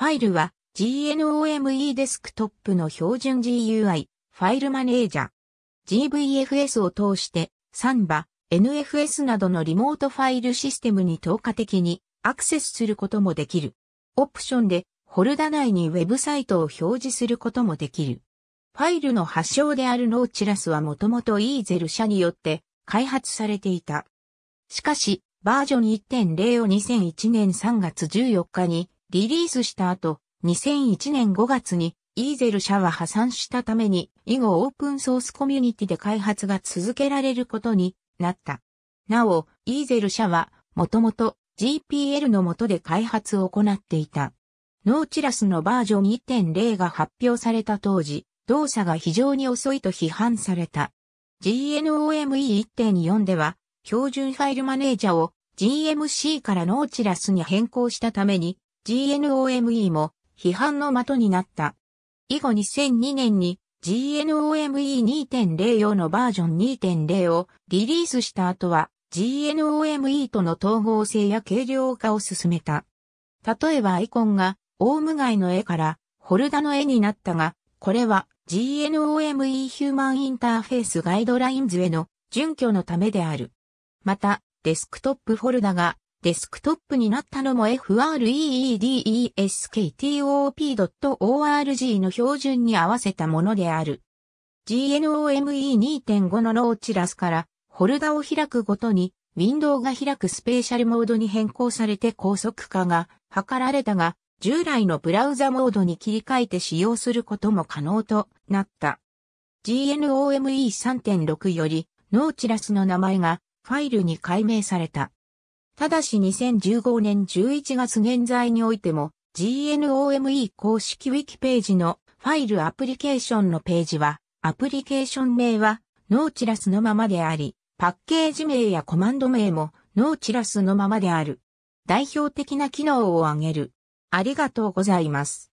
ファイルは GNOME デスクトップの標準 GUI ファイルマネージャー GVFS を通してサンバ NFS などのリモートファイルシステムに透過的にアクセスすることもできる。オプションでフォルダ内にウェブサイトを表示することもできる。ファイルの発祥であるノーチラスはもともとイーゼル社によって開発されていた。しかし、バージョン1.0を2001年3月14日にリリースした後、2001年5月にイーゼル社は破産したために以後オープンソースコミュニティで開発が続けられることになった。なお、イーゼル社はもともと GPL の下で開発を行っていた。ノーチラスのバージョン1.0が発表された当時、動作が非常に遅いと批判された。GNOME1.4 では、標準ファイルマネージャを GMC からノーチラスに変更したために、GNOME も批判の的になった。以後2002年に GNOME 2.04のバージョン2.0をリリースした後は GNOME との統合性や軽量化を進めた。例えばアイコンがオウムガイの絵からホルダの絵になったが、これは GNOME ヒューマンインターフェースガイドラインズへの準拠のためである。また、デスクトップフォルダがデスクトップになったのも FREEDESKTOP.org の標準に合わせたものである。GNOME 2.5のローチラスから、ホルダを開くごとに、ウィンドウが開くスペーシャルモードに変更されて高速化が図られたが、従来のブラウザモードに切り替えて使用することも可能となった。GNOME 3.6より、ノーチラスの名前がファイルに改名された。ただし2015年11月現在においても GNOME 公式ウィキページのファイルアプリケーションのページはアプリケーション名はノーチラスのままでありパッケージ名やコマンド名もノーチラスのままである。代表的な機能を挙げる。ありがとうございます。